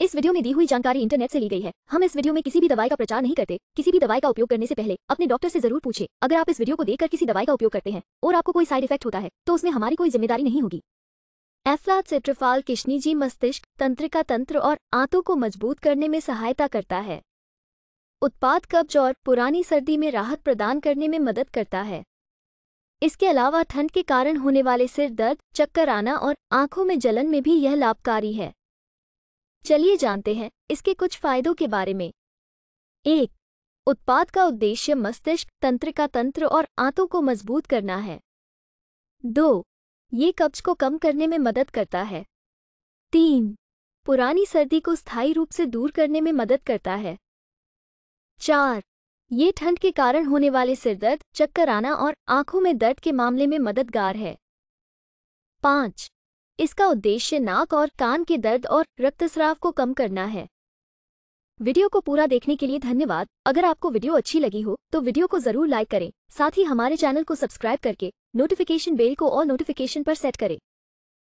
इस वीडियो में दी हुई जानकारी इंटरनेट से ली गई है हम इस वीडियो में किसी भी दवाई का प्रचार नहीं करते किसी भी दवाई का उपयोग करने से पहले अपने डॉक्टर से जरूर पूछे अगर आप इस वीडियो को देखकर किसी दवाई का उपयोग करते हैं और आपको कोई साइड इफेक्ट होता है तो उसमें हमारी कोई जिम्मेदारी नहीं होगी एफ्ला सिट्रिफाल किशनीजी मस्तिष्क तंत्रिका तंत्र और आंतों को मजबूत करने में सहायता करता है उत्पाद कब्ज और पुरानी सर्दी में राहत प्रदान करने में मदद करता है इसके अलावा ठंड के कारण होने वाले सिर दर्द चक्कर आना और आंखों में जलन में भी यह लाभकारी है चलिए जानते हैं इसके कुछ फायदों के बारे में एक उत्पाद का उद्देश्य मस्तिष्क तंत्रिका तंत्र और आंतों को मजबूत करना है दो ये कब्ज को कम करने में मदद करता है तीन पुरानी सर्दी को स्थायी रूप से दूर करने में मदद करता है चार ये ठंड के कारण होने वाले सिरदर्द चक्कर आना और आंखों में दर्द के मामले में मददगार है पाँच इसका उद्देश्य नाक और कान के दर्द और रक्तस्राव को कम करना है वीडियो को पूरा देखने के लिए धन्यवाद अगर आपको वीडियो अच्छी लगी हो तो वीडियो को जरूर लाइक करें साथ ही हमारे चैनल को सब्सक्राइब करके नोटिफिकेशन बेल को और नोटिफिकेशन पर सेट करें